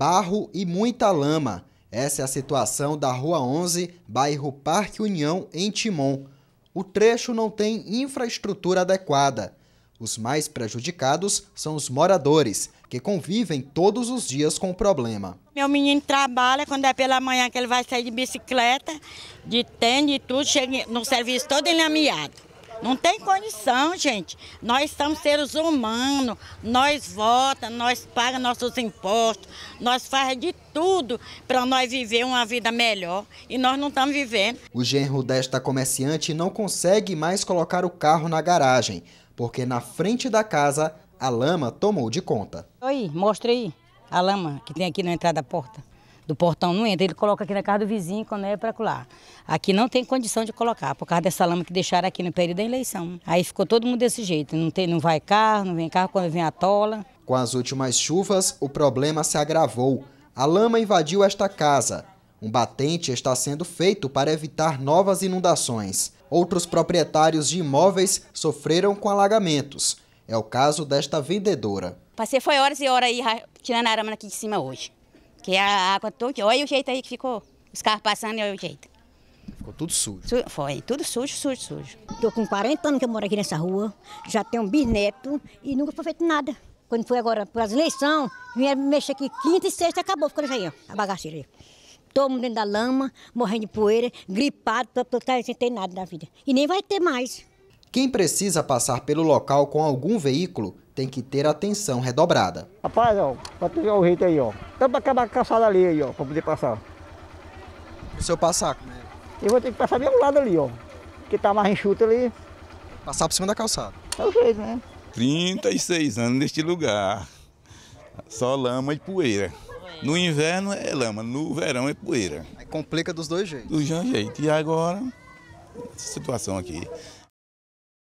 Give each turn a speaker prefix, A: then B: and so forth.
A: barro e muita lama. Essa é a situação da Rua 11, bairro Parque União, em Timon. O trecho não tem infraestrutura adequada. Os mais prejudicados são os moradores, que convivem todos os dias com o problema.
B: Meu menino trabalha, quando é pela manhã que ele vai sair de bicicleta, de tênis e tudo, chega no serviço todo enlameado. É não tem condição, gente. Nós somos seres humanos, nós votamos, nós pagamos nossos impostos, nós fazemos de tudo para nós viver uma vida melhor e nós não estamos vivendo.
A: O genro desta comerciante não consegue mais colocar o carro na garagem, porque na frente da casa a lama tomou de conta.
C: Oi, mostra aí a lama que tem aqui na entrada da porta do portão não entra. Ele coloca aqui na casa do vizinho, quando é para colar. Aqui não tem condição de colocar, por causa dessa lama que deixaram aqui no período da eleição. Aí ficou todo mundo desse jeito, não, tem, não vai carro, não vem carro, quando vem a tola.
A: Com as últimas chuvas, o problema se agravou. A lama invadiu esta casa. Um batente está sendo feito para evitar novas inundações. Outros proprietários de imóveis sofreram com alagamentos. É o caso desta vendedora.
C: Passei foi horas e horas aí tirando a arama aqui de cima
D: hoje. Que é a água toda. Olha o jeito aí que ficou. Os carros passando e olha o jeito.
C: Ficou tudo sujo. Su foi, tudo sujo, sujo, sujo.
D: Estou com 40 anos que eu moro aqui nessa rua, já tenho um bisneto e nunca foi feito nada. Quando foi agora para as eleições, vieram mexer aqui quinta e sexta, acabou, ficou aí, ó, a bagaceira aí. Todo mundo dentro da lama, morrendo de poeira, gripado, tá, sem ter nada na vida. E nem vai ter mais.
A: Quem precisa passar pelo local com algum veículo tem que ter atenção redobrada. Rapaz, ó, pra tu o jeito aí, ó. Dá então, pra acabar com a calçada ali aí, ó, pra poder passar. O seu passar, Eu vou ter que passar bem ao lado ali, ó. Que tá mais enxuto ali. Passar por cima da calçada. É o jeito, né?
C: 36 anos neste lugar. Só lama e poeira. No inverno é lama, no verão é poeira.
A: Aí complica dos dois jeitos.
C: Dos dois jeitos. E agora, essa situação aqui.